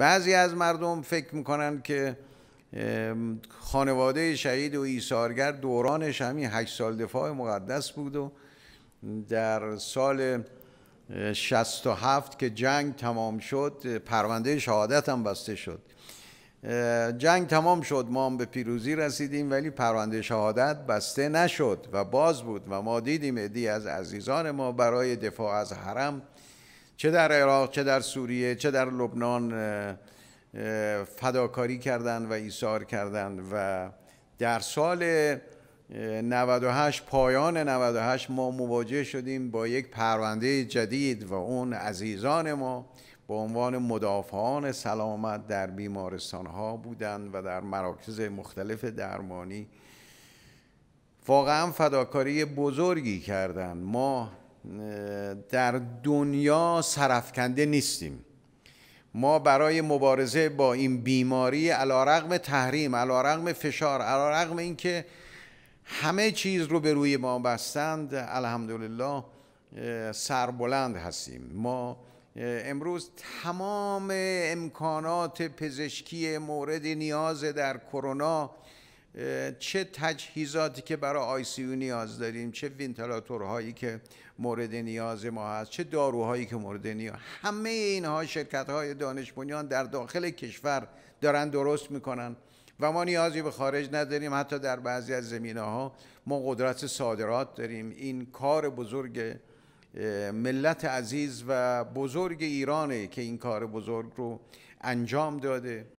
بعضی از مردم فکر میکنن که خانواده شهید و ایثارگر دورانش همین هشت سال دفاع مقدس بود و در سال 67 که جنگ تمام شد پرونده شهادت هم بسته شد جنگ تمام شد ما هم به پیروزی رسیدیم ولی پرونده شهادت بسته نشد و باز بود و ما دیدیم ادی از عزیزان ما برای دفاع از حرم چه در عراق چه در سوریه چه در لبنان فداکاری کردند و ایثار کردند و در سال 98 پایان 98 ما مواجه شدیم با یک پرونده جدید و اون عزیزان ما به عنوان مدافعان سلامت در بیمارستان ها بودند و در مراکز مختلف درمانی واقعا فداکاری بزرگی کردند ما در دنیا سرفکنده نیستیم ما برای مبارزه با این بیماری علا رقم تحریم علا رقم فشار علا رقم اینکه همه چیز رو به روی ما بستند الحمدلله سربلند هستیم ما امروز تمام امکانات پزشکی مورد نیاز در کرونا چه تجهیزاتی که برای آی سی او نیاز داریم چه وینتلاتورهایی که مورد نیاز ما هست چه داروهایی که مورد نیاز همه اینها شرکت های دانش بنیان در داخل کشور دارن درست میکنن و ما نیازی به خارج نداریم حتی در بعضی از زمینه ها ما قدرت صادرات داریم این کار بزرگ ملت عزیز و بزرگ ایرانه که این کار بزرگ رو انجام داده